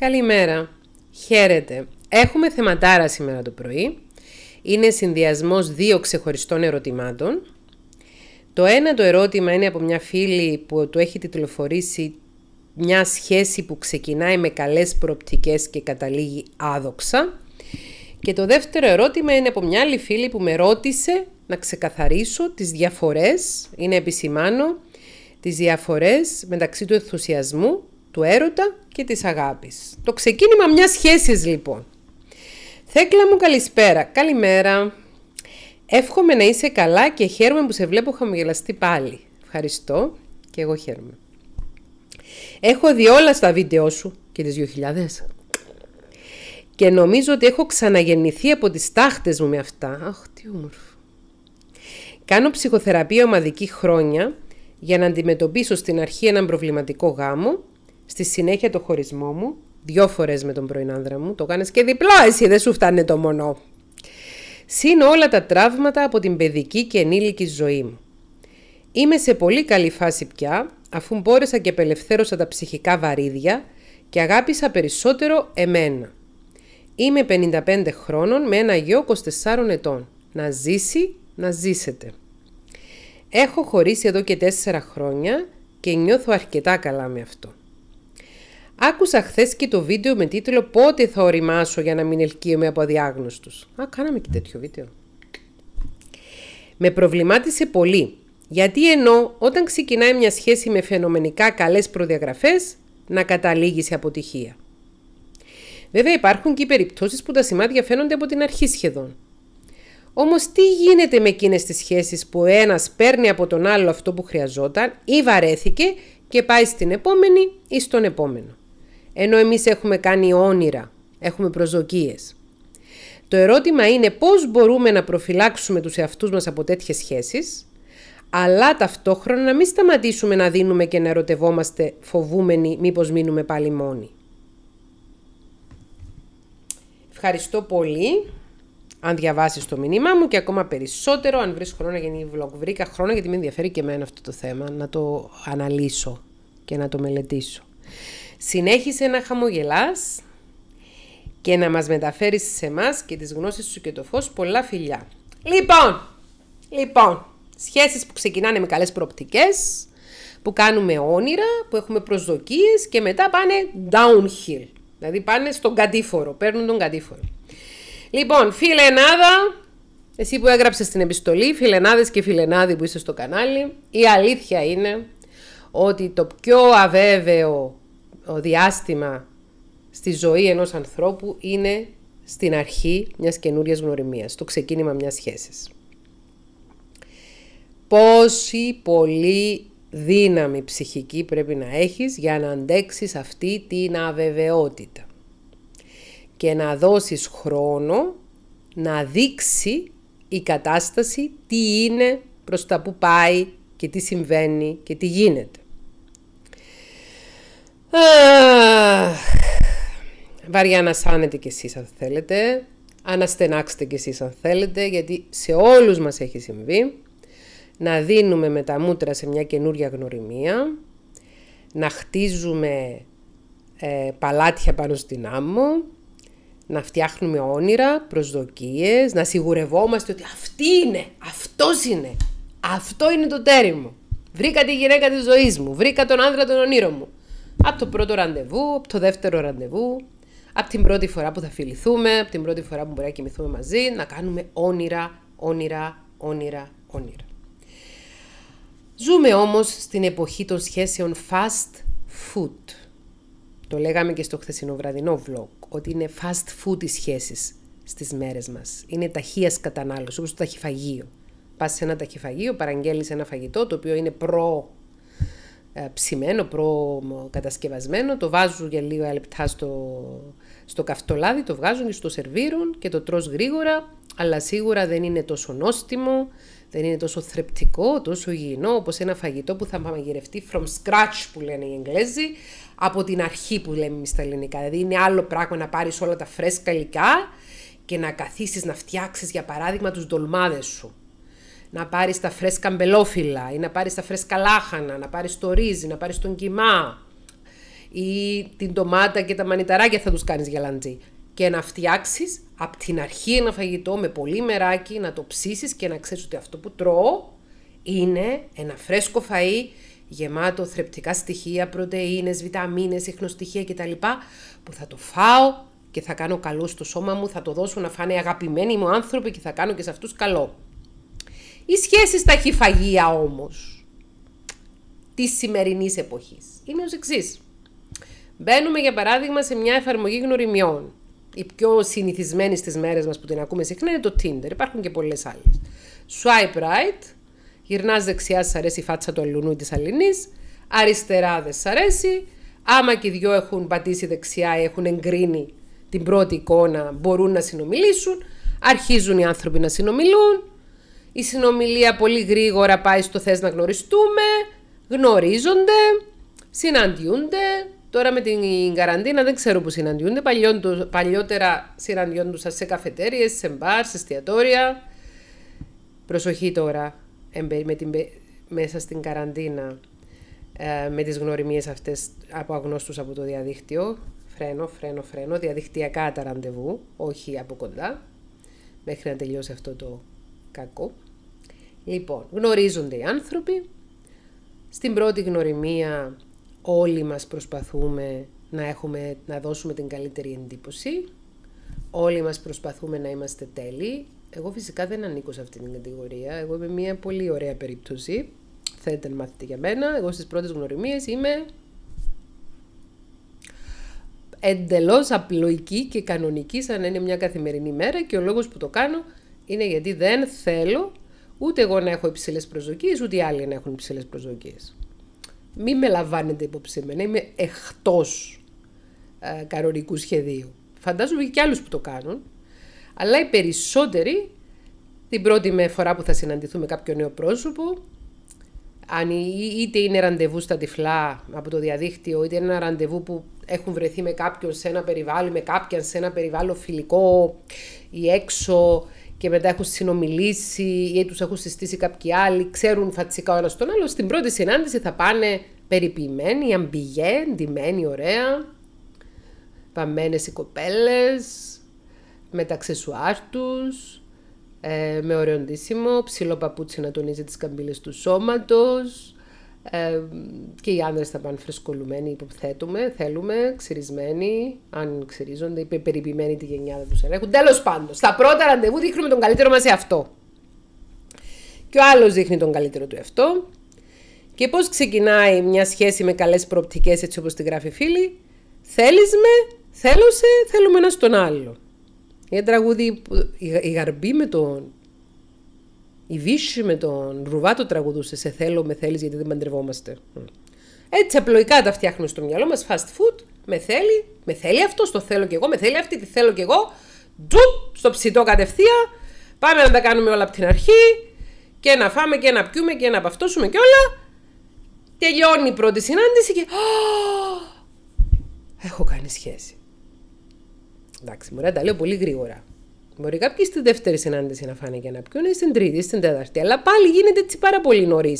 Καλημέρα. Χαίρετε. Έχουμε θεματάρα σήμερα το πρωί. Είναι συνδυασμός δύο ξεχωριστών ερωτημάτων. Το ένα το ερώτημα είναι από μια φίλη που του έχει τηλεφορήσει μια σχέση που ξεκινάει με καλές προοπτικές και καταλήγει άδοξα. Και το δεύτερο ερώτημα είναι από μια άλλη φίλη που με ρώτησε να ξεκαθαρίσω τις διαφορές, είναι επισημάνω, τις διαφορές μεταξύ του ενθουσιασμού του έρωτα και της αγάπης. Το ξεκίνημα μιας σχέσης λοιπόν. Θέκλα μου καλησπέρα, καλημέρα. Εύχομαι να είσαι καλά και χαίρομαι που σε βλέπω χαμογελαστή πάλι. Ευχαριστώ και εγώ χαίρομαι. Έχω δει όλα στα βίντεο σου και τις 2000. Και νομίζω ότι έχω ξαναγεννηθεί από τις τάχτες μου με αυτά. Αχ, τι όμορφο. Κάνω ψυχοθεραπεία ομαδική χρόνια για να αντιμετωπίσω στην αρχή έναν προβληματικό γάμο στη συνέχεια το χωρισμό μου, δυο φορές με τον πρώην άνδρα μου, το κάνεις και διπλά εσύ, δεν σου φτάνει το μονό. Συν όλα τα τραύματα από την παιδική και ενήλικη ζωή μου. Είμαι σε πολύ καλή φάση πια, αφού μπόρεσα και απελευθέρωσα τα ψυχικά βαρύδια και αγάπησα περισσότερο εμένα. Είμαι 55 χρόνων με ένα γιο 24 ετών. Να ζήσει, να ζήσετε. Έχω χωρίσει εδώ και 4 χρόνια και νιώθω αρκετά καλά με αυτό. Άκουσα χθες και το βίντεο με τίτλο Πότε θα οριμάσω για να μην ελκύομαι από αδιάγνωστους. Α, κάναμε και τέτοιο βίντεο. Με προβλημάτισε πολύ. Γιατί ενώ όταν ξεκινάει μια σχέση με φαινομενικά καλές προδιαγραφές, να καταλήγει σε αποτυχία. Βέβαια υπάρχουν και οι περιπτώσεις που τα σημάδια φαίνονται από την αρχή σχεδόν. Όμως τι γίνεται με εκείνες τις σχέσεις που ένας παίρνει από τον άλλο αυτό που χρειαζόταν ή βαρέθηκε και πάει στην επόμενη ή στον επόμενο ενώ εμείς έχουμε κάνει όνειρα, έχουμε προσδοκίες. Το ερώτημα είναι πώς μπορούμε να προφυλάξουμε τους εαυτούς μας από τέτοιες σχέσεις, αλλά ταυτόχρονα να μην σταματήσουμε να δίνουμε και να ερωτευόμαστε φοβούμενοι μήπως μείνουμε πάλι μόνοι. Ευχαριστώ πολύ αν διαβάσεις το μήνυμά μου και ακόμα περισσότερο αν βρεις χρόνο για γίνει vlog. Βρήκα χρόνο γιατί με ενδιαφέρει και εμένα αυτό το θέμα να το αναλύσω και να το μελετήσω. Συνέχισε να χαμογελάς και να μας μεταφέρεις σε εμάς και τις γνώσεις σου και το φως πολλά φιλιά. Λοιπόν, λοιπόν, σχέσεις που ξεκινάνε με καλές προοπτικές, που κάνουμε όνειρα, που έχουμε προσδοκίες και μετά πάνε downhill. Δηλαδή πάνε στον κατήφορο, παίρνουν τον κατήφορο. Λοιπόν, φιλενάδα, εσύ που έγραψες την επιστολή, φιλενάδες και φιλενάδοι που είστε στο κανάλι, η αλήθεια είναι ότι το πιο αβέβαιο ο διάστημα στη ζωή ενός ανθρώπου είναι στην αρχή μιας καινούριας γνωριμίας, το ξεκίνημα μιας σχέσης. Πόση πολύ δύναμη ψυχική πρέπει να έχεις για να αντέξεις αυτή την αβεβαιότητα και να δώσεις χρόνο να δείξει η κατάσταση τι είναι, προς τα που πάει και τι συμβαίνει και τι γίνεται. Βαριά να σάνετε κι εσείς αν θέλετε, αναστενάξτε κι εσείς αν θέλετε, γιατί σε όλους μας έχει συμβεί να δίνουμε με τα μούτρα σε μια καινούρια γνωριμία, να χτίζουμε ε, παλάτια πάνω στην άμμο, να φτιάχνουμε όνειρα, προσδοκίες, να σιγουρευόμαστε ότι αυτή είναι, αυτός είναι, αυτό είναι το τέρι μου. Βρήκα τη γυναίκα της ζωής μου, βρήκα τον άνδρα των ονείρων μου. Από το πρώτο ραντεβού, από το δεύτερο ραντεβού, από την πρώτη φορά που θα φιληθούμε, από την πρώτη φορά που μπορεί να κοιμηθούμε μαζί, να κάνουμε όνειρα, όνειρα, όνειρα, όνειρα. Ζούμε όμως στην εποχή των σχέσεων fast food. Το λέγαμε και στο χθεσινό βραδινό vlog, ότι είναι fast food οι σχέσεις στις μέρες μας. Είναι ταχείας κατανάλωσης, όπως το ταχυφαγείο. Πας σε ένα ταχυφαγείο, παραγγέλνεις ένα φαγητό, το οποίο είναι προ ε, ψημένο, προκατασκευασμένο, το βάζουν για λίγα λεπτά στο, στο καυτολάδι, το βγάζουν και στο σερβίρουν και το τρως γρήγορα, αλλά σίγουρα δεν είναι τόσο νόστιμο, δεν είναι τόσο θρεπτικό, τόσο υγιεινό, όπως ένα φαγητό που θα μαγειρευτεί from scratch που λένε οι Εγγλέζοι, από την αρχή που λέμε εμείς τα ελληνικά. Δηλαδή είναι άλλο πράγμα να πάρεις όλα τα φρέσκα υλικά και να καθίσεις να φτιάξεις για παράδειγμα τους ντολμάδες σου να πάρεις τα φρέσκα μπελόφυλλα ή να πάρεις τα φρέσκα λάχανα, να πάρεις το ρύζι, να πάρεις τον κοιμά ή την ντομάτα και τα μανιταράκια θα τους κάνεις λαντζή και να φτιάξεις από την αρχή ένα φαγητό με πολύ μεράκι, να το ψήσεις και να ξέρεις ότι αυτό που τρώω είναι ένα φρέσκο φαΐ γεμάτο θρεπτικά στοιχεία, πρωτεΐνες, βιταμίνες, ιχνοστοιχεία κτλ. που θα το φάω και θα κάνω καλό στο σώμα μου, θα το δώσω να φάνε αγαπημένοι μου άνθρωποι και θα κάνω και σε αυτούς καλό. Η σχέση στα χυφαγεία όμω. όμως της σημερινής εποχής. Είναι ως εξής. Μπαίνουμε για παράδειγμα σε μια εφαρμογή γνωριμιών. Η πιο συνηθισμένη στις μέρες μας που την ακούμε συχνά είναι το Tinder. Υπάρχουν και πολλές άλλες. Swipe right, γυρνάς δεξιά, σ' αρέσει η φάτσα του αλλουνού ή της αλληνής, αριστερά δεν αρέσει, άμα και οι δυο έχουν πατήσει δεξιά ή έχουν εγκρίνει την πρώτη εικόνα μπορούν να συνομιλήσουν, αρχίζουν οι άνθρωποι να συνομιλούν, η συνομιλία πολύ γρήγορα πάει στο θες να γνωριστούμε, γνωρίζονται, συναντιούνται. Τώρα με την καραντίνα δεν ξέρω που συναντιούνται. Παλιότερα συναντιόντουσαν σε καφετέριες, σε μπαρ, σε εστιατόρια. Προσοχή τώρα με την, μέσα στην καραντίνα ε, με τις γνωριμίες αυτές από αγνώστους από το διαδίκτυο. Φρένο, φρένο, φρένο. Διαδικτυακά τα ραντεβού, όχι από κοντά. Μέχρι να τελειώσει αυτό το κακό. Λοιπόν, γνωρίζονται οι άνθρωποι. Στην πρώτη γνωριμία όλοι μας προσπαθούμε να, έχουμε, να δώσουμε την καλύτερη εντύπωση. Όλοι μας προσπαθούμε να είμαστε τέλειοι. Εγώ φυσικά δεν ανήκω σε αυτή την κατηγορία. Εγώ είμαι μια πολύ ωραία περίπτωση. Θέλετε να μάθετε για μένα. Εγώ στις πρώτες γνωριμίες είμαι εντελώς απλοϊκή και κανονική σαν να είναι μια καθημερινή μέρα και ο λόγος που το κάνω είναι γιατί δεν θέλω Ούτε εγώ να έχω υψηλές προσδοκίες, ούτε οι άλλοι να έχουν υψηλές προσδοκίες. Μην με λαμβάνετε υπόψη να Είμαι εκτός ε, κανονικού σχεδίου. Φαντάζομαι και άλλους που το κάνουν. Αλλά οι περισσότεροι, την πρώτη με φορά που θα συναντηθούμε κάποιο νέο πρόσωπο, αν είτε είναι ραντεβού στα τυφλά από το διαδίκτυο, είτε είναι ένα ραντεβού που έχουν βρεθεί με κάποιον σε ένα περιβάλλον, με κάποιον σε ένα περιβάλλον φιλικό ή έξω και μετά έχουν συνομιλήσει ή τους έχουν συστήσει κάποιοι άλλοι, ξέρουν φατσικά ο ένας τον άλλο. Στην πρώτη συνάντηση θα πάνε περιποιημένοι, αμπιγέ, ντυμένοι, ωραία, Παμένε οι κοπέλες, ε, με τα αξεσουάρ τους, με ωραίο ντύσιμο, ψηλό παπούτσι να τονίζει τις καμπυλέ του σώματος και οι άνδρες θα πάνε φρεσκολουμένοι, υποθέτουμε, θέλουμε, ξυρισμένοι, αν ξυρίζονται, είπε περιποιημένοι τη γενιά που τους ελέγχουν. Τέλος πάντων, στα πρώτα ραντεβού δείχνουμε τον καλύτερο μας εαυτό. Και ο άλλος δείχνει τον καλύτερο του εαυτό. Και πώς ξεκινάει μια σχέση με καλές προοπτικές, έτσι όπως τη γράφει φίλη. Θέλεις με, θέλω θέλουμε ένα τον άλλο. Είναι τραγούδι, η γαρμπή με τον η Βύση με τον Ρουβάτο τραγουδούσε «Σε θέλω, με θέλεις γιατί δεν παντρευόμαστε». Έτσι απλοϊκά τα φτιάχνουμε στο μυαλό μας, fast food, με θέλει, με θέλει αυτό, το θέλω κι εγώ, με θέλει αυτή, τη θέλω κι εγώ, Τζούτ, στο ψητό κατευθεία, πάμε να τα κάνουμε όλα από την αρχή και να φάμε και να πιούμε και να παυτώσουμε και όλα. Τελειώνει η πρώτη συνάντηση και έχω κάνει σχέση. Εντάξει, μωρέ, τα λέω πολύ γρήγορα. Μπορεί κάποιοι στη δεύτερη συνάντηση να φάνε και να πιούν, ή στην τρίτη, ή στην τέταρτη. Αλλά πάλι γίνεται έτσι πάρα πολύ νωρίς.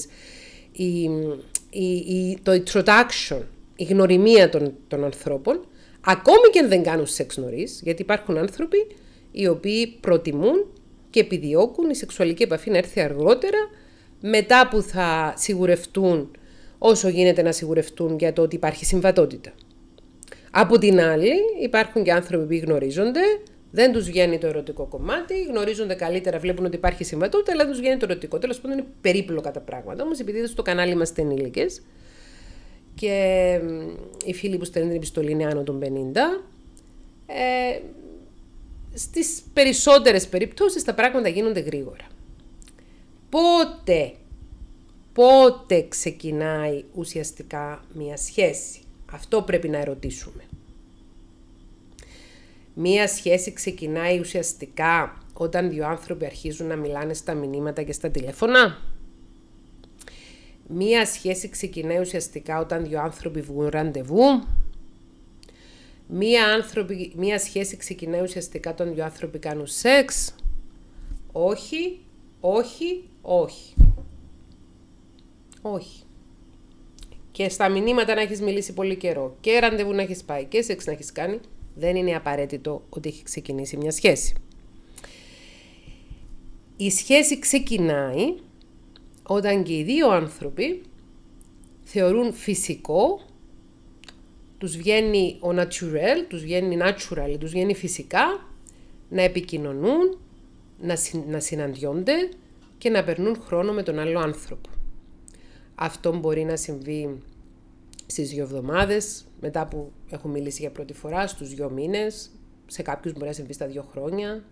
Το introduction, η γνωριμία των, των ανθρώπων, ακόμη και αν δεν κάνουν σεξ νωρίς, γιατί υπάρχουν άνθρωποι οι οποίοι προτιμούν και επιδιώκουν η σεξουαλική επαφή να έρθει αργότερα, μετά που θα σιγουρευτούν όσο γίνεται να σιγουρευτούν για το ότι υπάρχει συμβατότητα. Από την άλλη, υπάρχουν και άνθρωποι που γνωρίζονται, δεν τους βγαίνει το ερωτικό κομμάτι, γνωρίζονται καλύτερα, βλέπουν ότι υπάρχει συμβατότητα, αλλά δεν τους βγαίνει το ερωτικό. Τέλος πάντων, είναι περίπλοκα τα πράγματα. Όμως, επειδή στο κανάλι είμαστε ενήλικε και οι φίλοι που στέλνουν την επιστολή είναι άνω των 50, ε, στις περισσότερες περιπτώσεις τα πράγματα γίνονται γρήγορα. Πότε, πότε ξεκινάει ουσιαστικά μία σχέση. Αυτό πρέπει να ερωτήσουμε. Μία σχέση ξεκινάει ουσιαστικά όταν δύο άνθρωποι αρχίζουν να μιλάνε στα μηνύματα και στα τηλέφωνα. Μία σχέση ξεκινάει ουσιαστικά όταν δύο άνθρωποι βγουν ραντεβού. Μία, άνθρωποι, μία σχέση ξεκινάει ουσιαστικά όταν δύο άνθρωποι κάνουν σεξ. Όχι, όχι, όχι. Όχι. Και στα μηνύματα να έχεις μιλήσει πολύ καιρό. Και ραντεβού να έχεις πάει και σεξ να έχεις κάνει δεν είναι απαραίτητο ότι έχει ξεκινήσει μια σχέση. Η σχέση ξεκινάει όταν και οι δύο άνθρωποι θεωρούν φυσικό, τους βγαίνει ο natural, τους βγαίνει natural, τους βγαίνει φυσικά, να επικοινωνούν, να, να συναντιόνται και να περνούν χρόνο με τον άλλο άνθρωπο. Αυτό μπορεί να συμβεί Στις δύο εβδομάδες, μετά που έχω μιλήσει για πρώτη φορά, στους δύο μήνες, σε κάποιους μπορεί να συμβεί στα δύο χρόνια.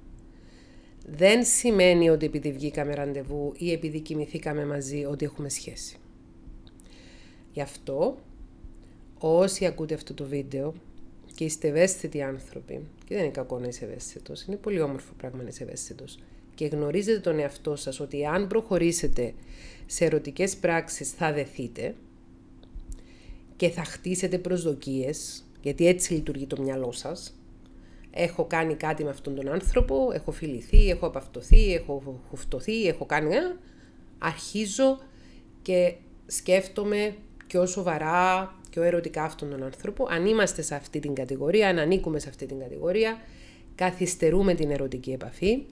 Δεν σημαίνει ότι επειδή βγήκαμε ραντεβού ή επειδή κοιμηθήκαμε μαζί ότι έχουμε σχέση. Γι' αυτό, όσοι ακούτε αυτό το βίντεο και είστε ευαίσθητοι άνθρωποι, και δεν είναι κακό να είσαι ευαίσθητος, είναι πολύ όμορφο πράγμα να είσαι ευαίσθητος, και γνωρίζετε τον εαυτό σας ότι αν προχωρήσετε σε ερωτικές πράξεις, θα δεθείτε, και θα χτίσετε προσδοκίες, γιατί έτσι λειτουργεί το μυαλό σας. Έχω κάνει κάτι με αυτόν τον άνθρωπο, έχω φιληθεί, έχω απαυτοθεί, έχω χουφτωθεί, έχω κάνει... Αρχίζω και σκέφτομαι πιο σοβαρά, πιο ερωτικά αυτόν τον άνθρωπο. Αν είμαστε σε αυτή την κατηγορία, αν ανήκουμε σε αυτή την κατηγορία, καθυστερούμε την ερωτική επαφή,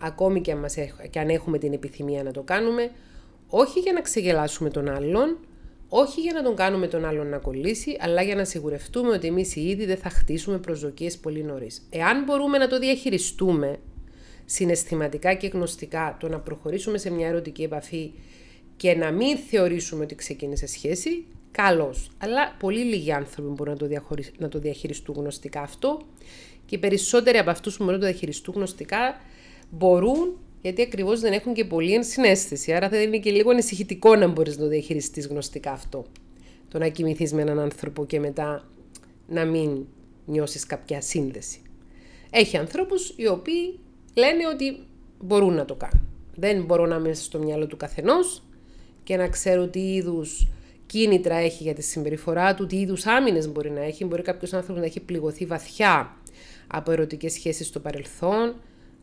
ακόμη και αν έχουμε την επιθυμία να το κάνουμε, όχι για να ξεγελάσουμε τον άλλον, όχι για να τον κάνουμε τον άλλον να κολλήσει, αλλά για να σιγουρευτούμε ότι εμείς οι ίδιοι δεν θα χτίσουμε προσδοκίες πολύ νωρίς. Εάν μπορούμε να το διαχειριστούμε συναισθηματικά και γνωστικά, το να προχωρήσουμε σε μια ερωτική επαφή και να μην θεωρήσουμε ότι ξεκίνησε σχέση, καλώς. Αλλά πολύ λίγοι άνθρωποι μπορούν να το, διαχωρι... να το διαχειριστούν γνωστικά αυτό και οι περισσότεροι από αυτούς που μπορούν να το διαχειριστούν γνωστικά μπορούν γιατί ακριβώς δεν έχουν και πολύ ενσυναίσθηση. Άρα θα είναι και λίγο ανησυχητικό να μπορείς να το διαχειριστείς γνωστικά αυτό. Το να κοιμηθείς με έναν άνθρωπο και μετά να μην νιώσεις κάποια σύνδεση. Έχει ανθρώπους οι οποίοι λένε ότι μπορούν να το κάνουν. Δεν μπορώ να είμαι στο μυαλό του καθενός και να ξέρω τι είδους κίνητρα έχει για τη συμπεριφορά του, τι είδους άμυνες μπορεί να έχει. Μπορεί κάποιος άνθρωπος να έχει πληγωθεί βαθιά από ερωτικές σχέσεις στο παρελθόν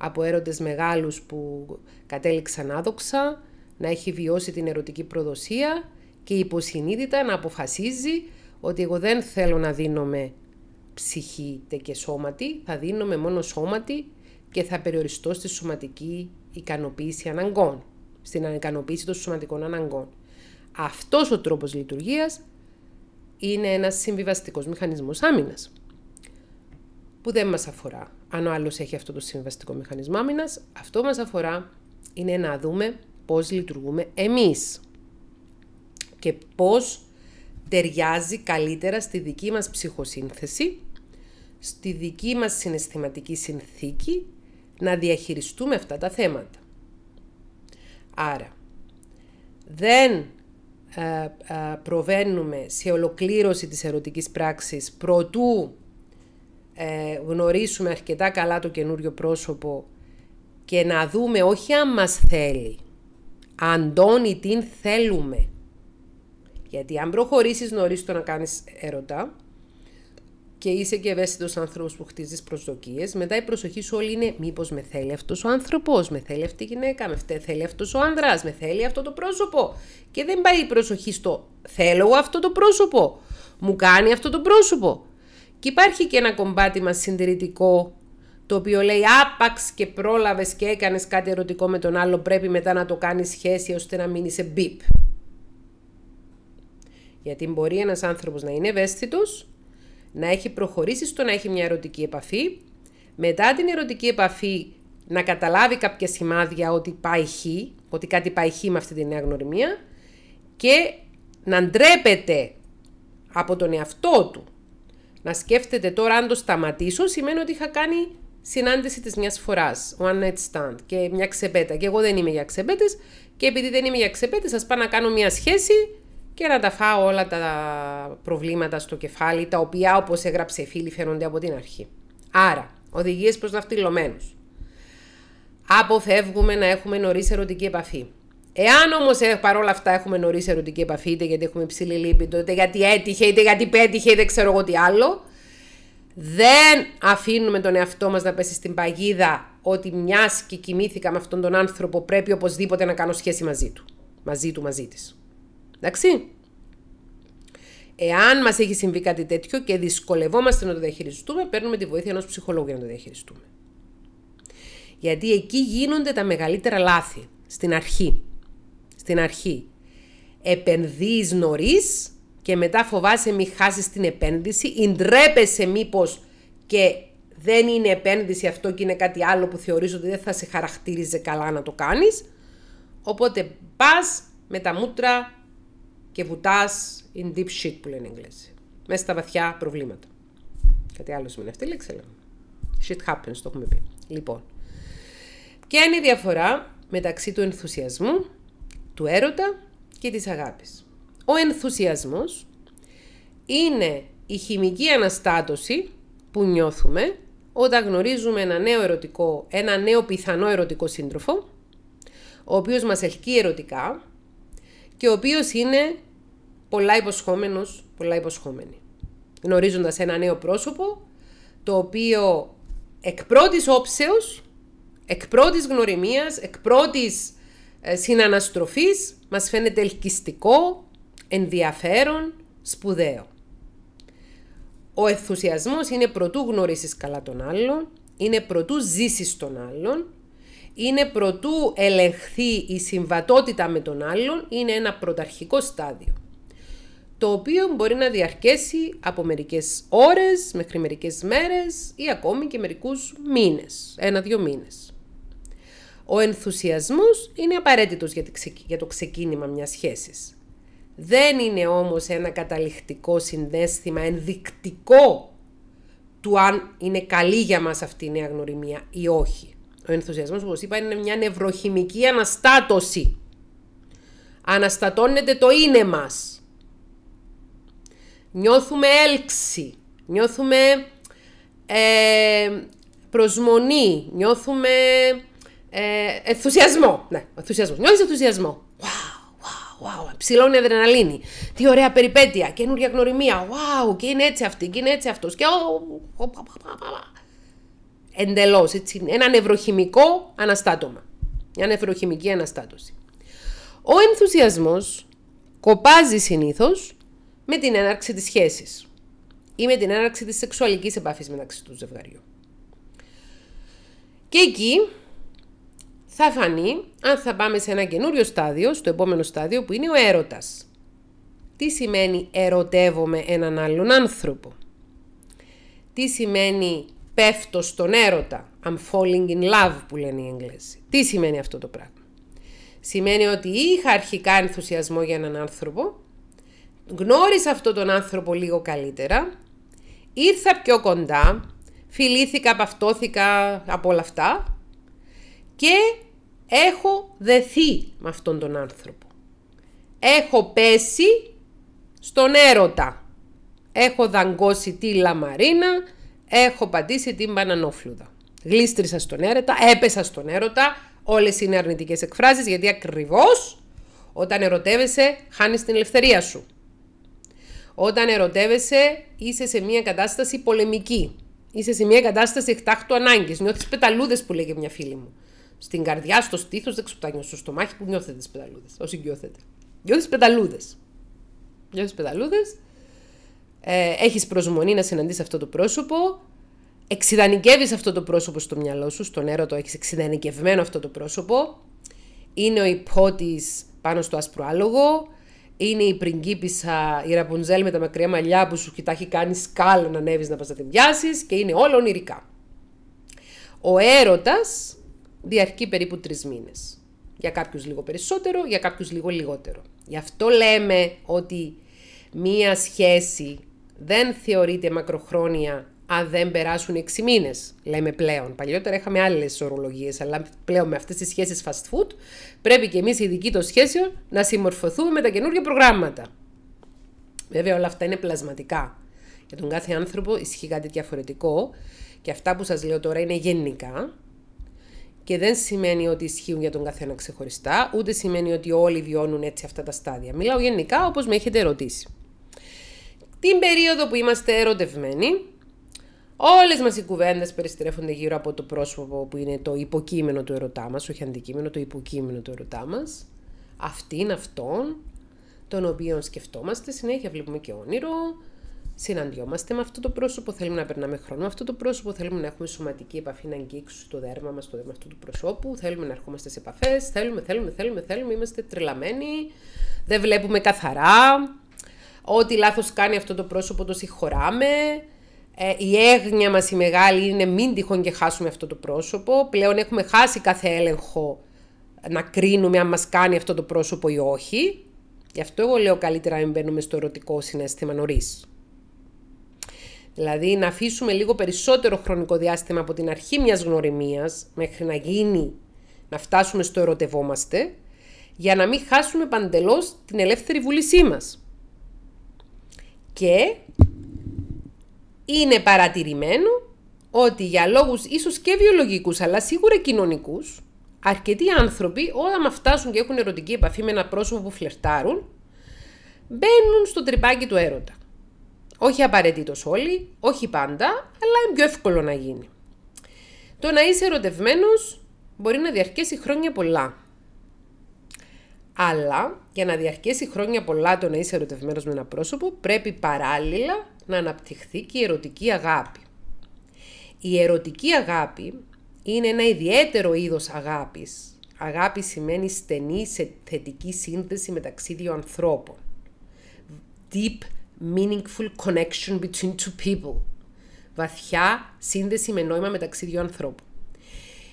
από έρωτες μεγάλους που κατέληξαν άδοξα, να έχει βιώσει την ερωτική προδοσία και υποσυνείδητα να αποφασίζει ότι εγώ δεν θέλω να δίνομαι ψυχή και σώματι, θα δίνομαι μόνο σώματι και θα περιοριστώ στη σωματική ικανοποίηση αναγκών, στην ανικανοποίηση των σωματικών αναγκών. Αυτός ο τρόπος λειτουργίας είναι ένας συμβιβαστικός μηχανισμός άμυνας, που δεν μας αφορά αν ο άλλος έχει αυτό το συμβαστικό μηχανισμό άμυνας, αυτό μας αφορά είναι να δούμε πώς λειτουργούμε εμείς και πώς ταιριάζει καλύτερα στη δική μας ψυχοσύνθεση, στη δική μας συναισθηματική συνθήκη, να διαχειριστούμε αυτά τα θέματα. Άρα, δεν ε, ε, προβαίνουμε σε ολοκλήρωση της ερωτικής πράξης προτού ε, γνωρίσουμε αρκετά καλά το καινούριο πρόσωπο και να δούμε όχι αν μας θέλει, αν τόνι την θέλουμε. Γιατί αν προχωρήσεις νωρίς το να κάνεις έρωτα και είσαι και ευαίσθητος άνθρωπος που χτίζεις προσδοκίες, μετά η προσοχή σου όλη είναι μήπως με θέλει αυτός ο άνθρωπος, με θέλει αυτή η γυναίκα, με θέλει αυτός ο άνδρας, με θέλει αυτό το πρόσωπο. Και δεν πάει η προσοχή στο θέλω αυτό το πρόσωπο, μου κάνει αυτό το πρόσωπο. Και υπάρχει και ένα κομμάτι μας συντηρητικό το οποίο λέει άπαξ και πρόλαβες, και έκανες κάτι ερωτικό με τον άλλο πρέπει μετά να το κάνεις σχέση ώστε να μείνεις σε μπιπ. Γιατί μπορεί ένας άνθρωπος να είναι ευαίσθητος, να έχει προχωρήσει στο να έχει μια ερωτική επαφή, μετά την ερωτική επαφή να καταλάβει κάποια σημάδια ότι πάει ότι κάτι πάει χ με αυτή τη νέα γνωριμία και να ντρέπεται από τον εαυτό του να σκέφτεται τώρα αν το σταματήσω σημαίνει ότι είχα κάνει συνάντηση της μιας φοράς, one night stand και μια ξεπέτα και εγώ δεν είμαι για ξεπέτες και επειδή δεν είμαι για ξεπέτες, σα πάω να κάνω μια σχέση και να τα φάω όλα τα προβλήματα στο κεφάλι τα οποία όπως έγραψε η φίλη φαίνονται από την αρχή. Άρα, οδηγίες προς ναυτιλωμένους. Αποφεύγουμε να έχουμε νωρίς ερωτική επαφή. Εάν όμως ε, παρόλα αυτά έχουμε νωρίς ερωτική επαφή, είτε γιατί έχουμε υψηλή λύπη, είτε γιατί έτυχε, είτε γιατί πέτυχε, είτε ξέρω εγώ τι άλλο, δεν αφήνουμε τον εαυτό μας να πέσει στην παγίδα ότι μιας και κοιμήθηκα με αυτόν τον άνθρωπο, πρέπει οπωσδήποτε να κάνω σχέση μαζί του. Μαζί του, μαζί της. Εντάξει. Εάν μας έχει συμβεί κάτι τέτοιο και δυσκολευόμαστε να το διαχειριστούμε, παίρνουμε τη βοήθεια ενός ψυχολόγου για να το διαχειριστούμε. Γιατί εκεί γίνονται τα μεγαλύτερα λάθη στην αρχή στην αρχή. Επενδύεις νωρίς και μετά φοβάσαι μη χάσεις την επένδυση, εντρέπεσαι μήπως και δεν είναι επένδυση αυτό και είναι κάτι άλλο που θεωρείς ότι δεν θα σε χαρακτήριζε καλά να το κάνεις. Οπότε πας με τα μούτρα και βουτάς in deep shit που λένε οι Μέσα στα βαθιά προβλήματα. Κάτι άλλο σημαίνει αυτή η λέξη, λέμε. Shit happens, το έχουμε πει. Λοιπόν, ποια είναι η διαφορά μεταξύ του ενθουσιασμού του έρωτα και της αγάπης. Ο ενθουσιασμός είναι η χημική αναστάτωση που νιώθουμε όταν γνωρίζουμε ένα νέο ερωτικό, ένα νέο πιθανό ερωτικό σύντροφο, ο οποίος μας ελκύει ερωτικά και ο οποίος είναι πολλά υποσχόμενος, πολλά υποσχόμενη. Γνωρίζοντας ένα νέο πρόσωπο, το οποίο εκ πρώτης όψεως, εκ πρώτης γνωριμίας, εκ πρώτης ε, συναναστροφής μας φαίνεται ελκυστικό, ενδιαφέρον, σπουδαίο. Ο ενθουσιασμός είναι προτού γνωρίσεις καλά τον άλλον, είναι προτού ζήσεις τον άλλον, είναι προτού ελεγχθεί η συμβατότητα με τον άλλον, είναι ένα πρωταρχικό στάδιο το οποίο μπορεί να διαρκέσει από μερικές ώρες μέχρι μερικές μέρες ή ακόμη και μερικούς μήνες, ένα-δύο μήνες. Ο ενθουσιασμός είναι απαραίτητος για το ξεκίνημα μιας σχέσης. Δεν είναι όμως ένα καταληκτικό συνδέσθημα ενδεικτικό του αν είναι καλή για μας αυτή η νέα γνωριμία ή όχι. Ο ενθουσιασμός, όπως είπα, είναι μια νευροχημική αναστάτωση. Αναστατώνεται το είναι μας. Νιώθουμε έλξη, νιώθουμε ε, προσμονή, νιώθουμε ε, ενθουσιασμό. Ναι, ενθουσιασμό. Νιώθεις ενθουσιασμό. Wow, wow, wow. Ψηλώνει αδρεναλίνη. Τι ωραία περιπέτεια. Καινούργια γνωριμία. Wow, και είναι έτσι αυτή, και είναι έτσι αυτός. Και. Oh, Εντελώ. Ένα νευροχημικό αναστάτωμα. Μια νευροχημική αναστάτωση. Ο ενθουσιασμός κοπάζει συνήθως με την έναρξη της σχέσης ή με την έναρξη της σεξουαλικής επαφής μεταξύ του ζευγαριού. Και εκεί θα φανεί αν θα πάμε σε ένα καινούριο στάδιο, στο επόμενο στάδιο που είναι ο έρωτας. Τι σημαίνει ερωτεύομαι έναν άλλον άνθρωπο. Τι σημαίνει πέφτω στον έρωτα. I'm falling in love που λένε οι Εγγλέζοι. Τι σημαίνει αυτό το πράγμα. Σημαίνει ότι είχα αρχικά ενθουσιασμό για έναν άνθρωπο, γνώρισα αυτόν τον άνθρωπο λίγο καλύτερα, ήρθα πιο κοντά, φιλήθηκα, παυτώθηκα από όλα αυτά και έχω δεθεί με αυτόν τον άνθρωπο. Έχω πέσει στον έρωτα. Έχω δαγκώσει τη λαμαρίνα, έχω πατήσει την μπανανόφλουδα. Γλίστρισα στον έρωτα, έπεσα στον έρωτα, όλες είναι αρνητικές εκφράσεις γιατί ακριβώς όταν ερωτεύεσαι χάνεις την ελευθερία σου. Όταν ερωτεύεσαι είσαι σε μια κατάσταση πολεμική. Είσαι σε μια κατάσταση εκτάκτου ανάγκης. Νιώθεις πεταλούδες που λέγε μια φίλη μου στην καρδιά, στο στήθος, δεν ξέρω στο στομάχι που νιώθετε τις πεταλούδες. Όσοι νιώθετε. Νιώθεις πεταλούδες. Νιώθεις πεταλούδες. Ε, Έχεις προσμονή να συναντήσει αυτό το πρόσωπο. Εξιδανικεύεις αυτό το πρόσωπο στο μυαλό σου, στον έρωτο έχεις εξιδανικευμένο αυτό το πρόσωπο. Είναι ο υπότης πάνω στο άσπρο άλογο. Είναι η πριγκίπισσα, η ραπουνζέλ με τα μακριά μαλλιά που σου κοιτάχει κάνει σκάλ να ανέβεις να πας να την πιάσεις και είναι όλα ονειρικά. Ο έρωτας διαρκεί περίπου τρεις μήνες. Για κάποιους λίγο περισσότερο, για κάποιους λίγο λιγότερο. Γι' αυτό λέμε ότι μία σχέση δεν θεωρείται μακροχρόνια αν δεν περάσουν έξι μήνες, λέμε πλέον. Παλιότερα είχαμε άλλες ορολογίες, αλλά πλέον με αυτές τις σχέσεις fast food πρέπει και εμείς οι ειδικοί των σχέσεων να συμμορφωθούμε με τα καινούργια προγράμματα. Βέβαια, όλα αυτά είναι πλασματικά. Για τον κάθε άνθρωπο ισχύει κάτι διαφορετικό και αυτά που σας λέω τώρα είναι γενικά. Και δεν σημαίνει ότι ισχύουν για τον καθένα ξεχωριστά, ούτε σημαίνει ότι όλοι βιώνουν έτσι αυτά τα στάδια. Μιλάω γενικά όπως με έχετε ερωτήσει. Την περίοδο που είμαστε ερωτευμένοι, όλες μας οι κουβέντες περιστρέφονται γύρω από το πρόσωπο που είναι το υποκείμενο του ερωτά μας, όχι αντικείμενο, το υποκείμενο του ερωτά μας. Αυτήν, αυτόν, τον οποίο σκεφτόμαστε, συνέχεια βλέπουμε και όνειρο, συναντιόμαστε με αυτό το πρόσωπο, θέλουμε να περνάμε χρόνο με αυτό το πρόσωπο, θέλουμε να έχουμε σωματική επαφή, να αγγίξουμε το δέρμα μας, το δέρμα αυτού του προσώπου, θέλουμε να ερχόμαστε σε επαφές, θέλουμε, θέλουμε, θέλουμε, θέλουμε, είμαστε τρελαμένοι, δεν βλέπουμε καθαρά. Ό,τι λάθος κάνει αυτό το πρόσωπο το συγχωράμε. Ε, η έγνοια μας η μεγάλη είναι μην τυχόν και χάσουμε αυτό το πρόσωπο. Πλέον έχουμε χάσει κάθε έλεγχο να κρίνουμε αν μας κάνει αυτό το πρόσωπο ή όχι. Γι' αυτό εγώ λέω καλύτερα να μπαίνουμε στο ερωτικό συνέστημα νωρίς. Δηλαδή να αφήσουμε λίγο περισσότερο χρονικό διάστημα από την αρχή μιας γνωριμίας μέχρι να γίνει, να φτάσουμε στο ερωτευόμαστε, για να μην χάσουμε παντελώς την ελεύθερη βούλησή μας. Και είναι παρατηρημένο ότι για λόγους ίσως και βιολογικούς αλλά σίγουρα κοινωνικούς, αρκετοί άνθρωποι όταν φτάσουν και έχουν ερωτική επαφή με ένα πρόσωπο που φλερτάρουν, μπαίνουν στο τρυπάκι του έρωτα. Όχι απαραίτητος όλοι, όχι πάντα, αλλά είναι πιο εύκολο να γίνει. Το να είσαι ερωτευμένος μπορεί να διαρκέσει χρόνια πολλά. Αλλά για να διαρκέσει χρόνια πολλά το να είσαι ερωτευμένος με ένα πρόσωπο, πρέπει παράλληλα να αναπτυχθεί και η ερωτική αγάπη. Η ερωτική αγάπη είναι ένα ιδιαίτερο είδος αγάπης. Αγάπη σημαίνει στενή σε θετική σύνθεση μεταξύ δύο ανθρώπων. Deep meaningful connection between two people. Βαθιά σύνδεση με νόημα μεταξύ δύο ανθρώπων.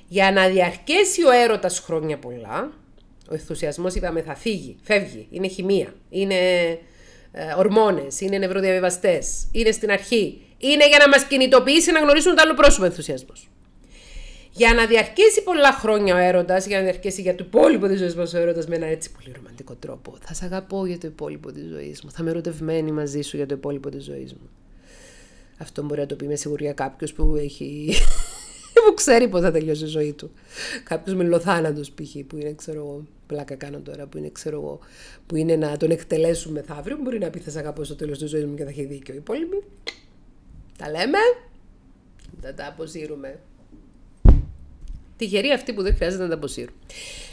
Για να διαρκέσει ο έρωτας χρόνια πολλά, ο ενθουσιασμός είπαμε θα φύγει, φεύγει, είναι χημεία, είναι ορμόνε, ορμόνες, είναι νευροδιαβεβαστέ, είναι στην αρχή. Είναι για να μας κινητοποιήσει να γνωρίσουμε το άλλο πρόσωπο ενθουσιασμός για να διαρκέσει πολλά χρόνια ο έρωτας, για να διαρκέσει για το υπόλοιπο της ζωής μας ο έρωτας με ένα έτσι πολύ ρομαντικό τρόπο. Θα σε αγαπώ για το υπόλοιπο της ζωής μου. Θα είμαι ερωτευμένη μαζί σου για το υπόλοιπο της ζωής μου. Αυτό μπορεί να το πει με σιγουριά κάποιος που έχει. που ξέρει πώς θα τελειώσει η ζωή του. Κάποιος με λοθάνατος π.χ. που είναι, ξέρω εγώ, πλάκα κάνω τώρα, που είναι, ξέρω εγώ, που είναι να τον εκτελέσουμε θαύριο μπορεί να πει θα σε αγαπώ στο τέλος της ζωής μου και θα έχει δίκιο. Οι υπόλοιποι. Τα λέμε. Τα τα αποσύρουμε. Τυχεροί αυτή που δεν χρειάζεται να τα αποσύρουν.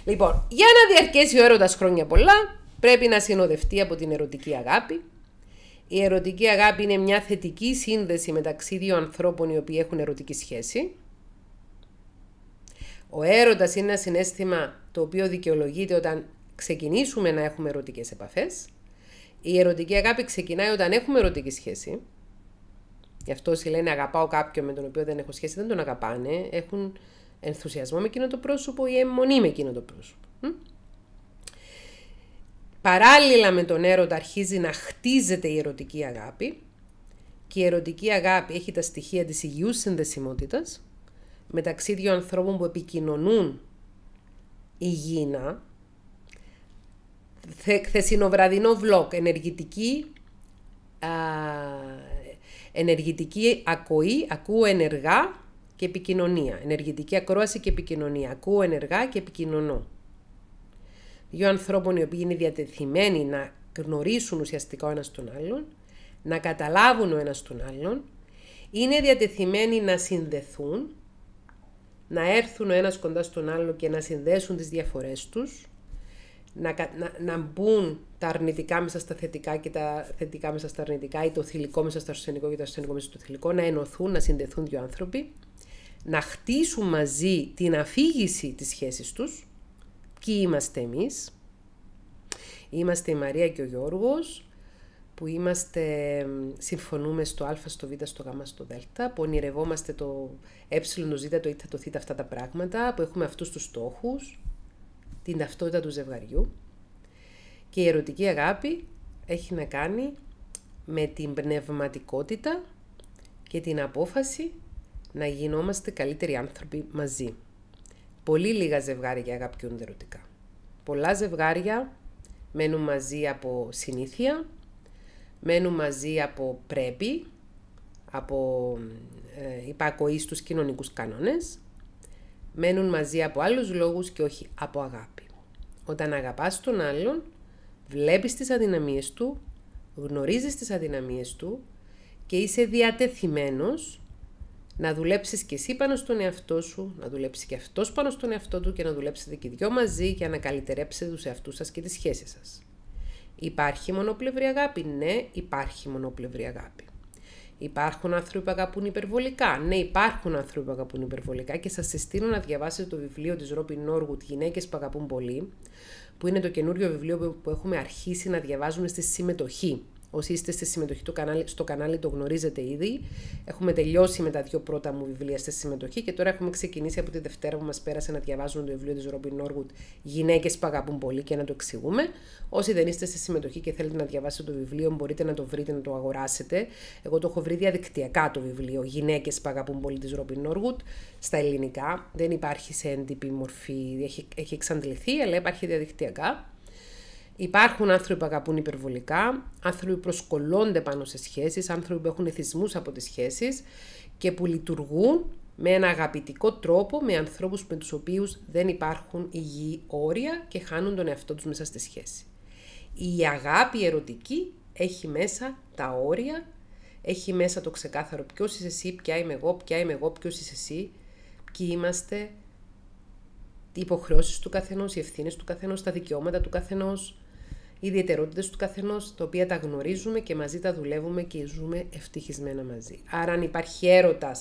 Λοιπόν, για να διαρκέσει ο έρωτας χρόνια πολλά, πρέπει να συνοδευτεί από την ερωτική αγάπη. Η ερωτική αγάπη είναι μια θετική σύνδεση μεταξύ δύο ανθρώπων οι οποίοι έχουν ερωτική σχέση. Ο έρωτας είναι ένα συνέστημα το οποίο δικαιολογείται όταν ξεκινήσουμε να έχουμε ερωτικές επαφές. Η ερωτική αγάπη ξεκινάει όταν έχουμε ερωτική σχέση. Γι' αυτό όσοι λένε αγαπάω κάποιον με τον οποίο δεν έχω σχέση δεν τον αγαπάνε. Έχουν ενθουσιασμό με εκείνο το πρόσωπο ή αιμονή με εκείνο το πρόσωπο. Παράλληλα με τον έρωτα αρχίζει να χτίζεται η ερωτική αγάπη και η ερωτική αγάπη έχει τα στοιχεία της υγιούς συνδεσιμότητας μεταξύ δύο ανθρώπων που επικοινωνούν υγιεινά, Χθεσινοβραδινό θεσινοβραδινό βλοκ, ενεργητική, ενεργητική ακοή, ακούω ενεργά και επικοινωνία. Ενεργητική ακρόαση και επικοινωνία. Ακούω ενεργά και επικοινωνώ. Δύο ανθρώπων οι οποίοι είναι διατεθειμένοι να γνωρίσουν ουσιαστικά ο ένας τον άλλον, να καταλάβουν ο ένας τον άλλον, είναι διατεθειμένοι να συνδεθούν, να έρθουν ο ένας κοντά στον άλλο και να συνδέσουν τις διαφορές τους, να, να, να μπουν τα αρνητικά μέσα στα θετικά και τα θετικά μέσα στα αρνητικά ή το θηλυκό μέσα στο αρσενικό και το αρσενικό μέσα στο θηλυκό, να ενωθούν, να συνδεθούν δύο άνθρωποι να χτίσουν μαζί την αφήγηση της σχέσης τους. Ποιοι είμαστε εμείς. Είμαστε η Μαρία και ο Γιώργος που είμαστε, συμφωνούμε στο α, στο β, στο γ, στο δ, που ονειρευόμαστε το ε, το ζ, το ή, το θ, αυτά τα πράγματα, που έχουμε αυτούς τους στόχους, την ταυτότητα του ζευγαριού. Και η ερωτική αγάπη έχει να κάνει με την πνευματικότητα και την απόφαση να γινόμαστε καλύτεροι άνθρωποι μαζί. Πολύ λίγα ζευγάρια αγαπιούνται ερωτικά. Πολλά ζευγάρια μένουν μαζί από συνήθεια, μένουν μαζί από πρέπει, από ε, υπακοής στους κοινωνικούς κανόνες, μένουν μαζί από άλλους λόγους και όχι από αγάπη. Όταν αγαπάς τον άλλον, βλέπεις τις αδυναμίες του, γνωρίζεις τις αδυναμίες του και είσαι διατεθειμένος να δουλέψεις και εσύ πάνω στον εαυτό σου, να δουλέψει και αυτός πάνω στον εαυτό του και να δουλέψετε και οι δυο μαζί για να καλυτερέψετε τους εαυτούς σας και τις σχέσεις σας. Υπάρχει μονοπλευρή αγάπη, ναι, υπάρχει μονοπλευρή αγάπη. Υπάρχουν άνθρωποι που αγαπούν υπερβολικά. Ναι, υπάρχουν άνθρωποι που αγαπούν υπερβολικά και σας συστήνω να διαβάσετε το βιβλίο της Ρόπι Νόργουτ Γυναίκες που αγαπούν πολύ, που είναι το καινούριο βιβλίο που έχουμε αρχίσει να διαβάζουμε στη συμμετοχή. Όσοι είστε στη συμμετοχή του κανάλι, στο κανάλι το γνωρίζετε ήδη. Έχουμε τελειώσει με τα δύο πρώτα μου βιβλία στη συμμετοχή και τώρα έχουμε ξεκινήσει από τη Δευτέρα που μας πέρασε να διαβάζουμε το βιβλίο της Ρόμπιν Νόργουτ Γυναίκες που αγαπούν πολύ και να το εξηγούμε. Όσοι δεν είστε στη συμμετοχή και θέλετε να διαβάσετε το βιβλίο, μπορείτε να το βρείτε, να το αγοράσετε. Εγώ το έχω βρει διαδικτυακά το βιβλίο Γυναίκες που αγαπούν πολύ της Ρόμπιν Νόργουτ στα ελληνικά. Δεν υπάρχει σε έντυπη μορφή, έχει, έχει εξαντληθεί, αλλά υπάρχει διαδικτυακά. Υπάρχουν άνθρωποι που αγαπούν υπερβολικά, άνθρωποι που προσκολώνται πάνω σε σχέσεις, άνθρωποι που έχουν εθισμούς από τις σχέσεις και που λειτουργούν με ένα αγαπητικό τρόπο με ανθρώπους με τους οποίους δεν υπάρχουν υγιή όρια και χάνουν τον εαυτό τους μέσα στη σχέση. Η αγάπη ερωτική έχει μέσα τα όρια, έχει μέσα το ξεκάθαρο ποιος είσαι εσύ, ποια είμαι εγώ, ποια είμαι εγώ, ποιος είσαι εσύ, ποιοι είμαστε, οι υποχρεώσεις του καθενός, οι ευθύνες του καθενός, τα δικαιώματα του καθενός ιδιαιτερότητες του καθενός, τα οποία τα γνωρίζουμε και μαζί τα δουλεύουμε και ζούμε ευτυχισμένα μαζί. Άρα, αν υπάρχει έρωτας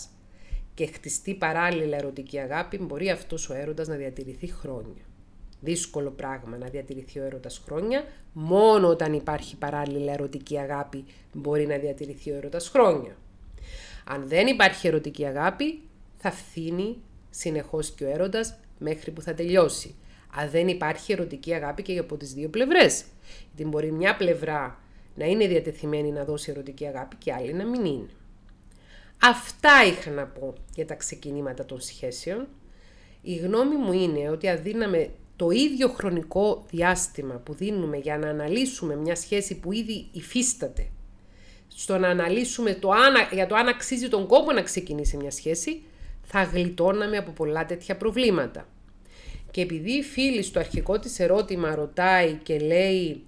και χτιστεί παράλληλα ερωτική αγάπη, μπορεί αυτός ο έρωτας να διατηρηθεί χρόνια. Δύσκολο πράγμα να διατηρηθεί ο έρωτας χρόνια. Μόνο όταν υπάρχει παράλληλα ερωτική αγάπη, μπορεί να διατηρηθεί ο έρωτας χρόνια. Αν δεν υπάρχει ερωτική αγάπη, θα φθίνει συνεχώς και ο έρωτας μέχρι που θα τελειώσει. Αν δεν υπάρχει ερωτική αγάπη και από τις δύο πλευρές. Γιατί μπορεί μια πλευρά να είναι διατεθειμένη να δώσει ερωτική αγάπη και άλλη να μην είναι. Αυτά είχα να πω για τα ξεκινήματα των σχέσεων. Η γνώμη μου είναι ότι αδύναμε το ίδιο χρονικό διάστημα που δίνουμε για να αναλύσουμε μια σχέση που ήδη υφίσταται, στο να αναλύσουμε το για το αν αξίζει τον κόπο να ξεκινήσει μια σχέση, θα γλιτώναμε από πολλά τέτοια προβλήματα. Και επειδή η φίλη στο αρχικό της ερώτημα ρωτάει και λέει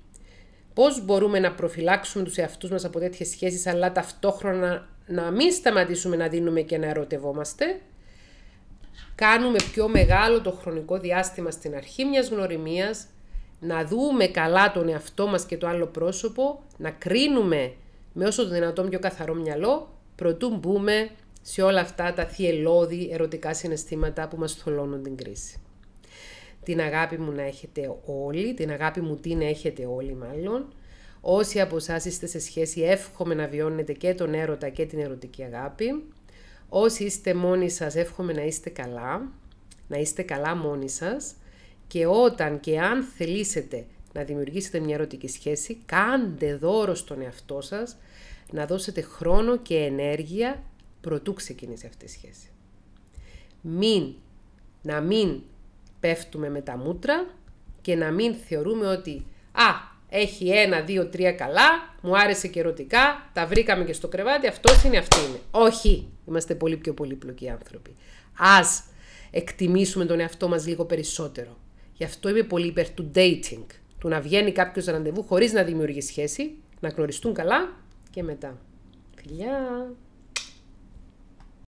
πώς μπορούμε να προφυλάξουμε τους εαυτούς μας από τέτοιες σχέσεις αλλά ταυτόχρονα να μην σταματήσουμε να δίνουμε και να ερωτευόμαστε, κάνουμε πιο μεγάλο το χρονικό διάστημα στην αρχή μιας γνωριμίας, να δούμε καλά τον εαυτό μας και το άλλο πρόσωπο, να κρίνουμε με όσο το δυνατόν πιο καθαρό μυαλό, προτού μπούμε σε όλα αυτά τα θυελώδη ερωτικά συναισθήματα που μας θολώνουν την κρίση την αγάπη μου να έχετε όλοι, την αγάπη μου την έχετε όλοι μάλλον. Όσοι από εσάς είστε σε σχέση εύχομαι να βιώνετε και τον έρωτα και την ερωτική αγάπη. Όσοι είστε μόνοι σας εύχομαι να είστε καλά, να είστε καλά μόνοι σας και όταν και αν θελήσετε να δημιουργήσετε μια ερωτική σχέση, κάντε δώρο στον εαυτό σας να δώσετε χρόνο και ενέργεια προτού ξεκινήσει αυτή η σχέση. Μην, να μην πέφτουμε με τα μούτρα και να μην θεωρούμε ότι «Α, έχει ένα, δύο, τρία καλά, μου άρεσε και ερωτικά, τα βρήκαμε και στο κρεβάτι, αυτός είναι, αυτή είναι». Όχι, είμαστε πολύ πιο πολύπλοκοι άνθρωποι. Ας εκτιμήσουμε τον εαυτό μας λίγο περισσότερο. Γι' αυτό είμαι πολύ υπέρ του dating, του να βγαίνει κάποιος ραντεβού χωρίς να δημιουργεί σχέση, να γνωριστούν καλά και μετά. Φιλιά!